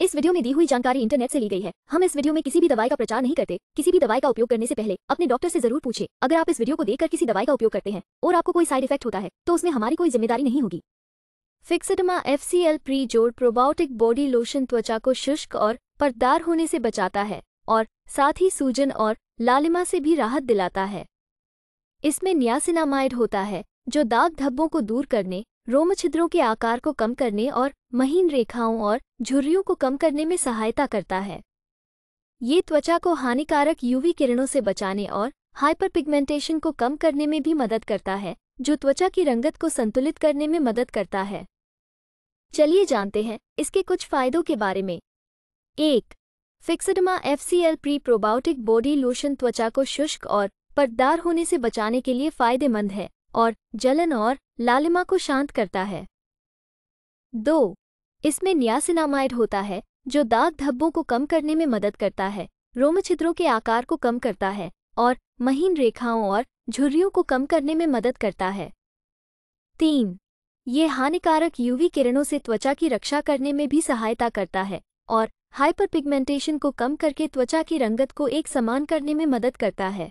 इस वीडियो में दी हुई जानकारी इंटरनेट से ली गई है हम इस वीडियो में किसी भी दवाई का प्रचार नहीं करते किसी भी दवाई का उपयोग करने से पहले अपने डॉक्टर से जरूर पूछे अगर आप इस वीडियो को देखकर किसी दवाई का उपयोग करते हैं और आपको कोई साइड इफेक्ट होता है तो उसमें हमारी कोई जिम्मेदारी नहीं होगी Fixderma F C L pre जोड़ प्रोबाउटिक बॉडी लोशन त्वचा को शुष्क और पर्दार होने से बचाता है और साथ ही सूजन और लालिमा से भी राहत दिलाता है इसमें न्यासिनामाइड होता है जो दाग धब्बों को दूर करने रोमछिद्रों के आकार को कम करने और महीन रेखाओं और झुर्रियों को कम करने में सहायता करता है ये त्वचा को हानिकारक यूवी किरणों से बचाने और हाइपर पिगमेंटेशन को कम करने में भी मदद करता है जो त्वचा की रंगत को संतुलित करने में मदद करता है चलिए जानते हैं इसके कुछ फायदों के बारे में एक Fixderma F C L pre probiotic body lotion त्वचा को शुष्क और पर्दार होने से बचाने के लिए फायदेमंद है और जलन और लालिमा को शांत करता है दो इसमें न्यासिनामाइड होता है जो दाग धब्बों को कम करने में मदद करता है रोमछिद्रों के आकार को कम करता है और महीन रेखाओं और झुर्रियों को कम करने में मदद करता है तीन ये हानिकारक यूवी किरणों से त्वचा की रक्षा करने में भी सहायता करता है और हाइपरपिगमेंटेशन को कम करके त्वचा की रंगत को एक समान करने में मदद करता है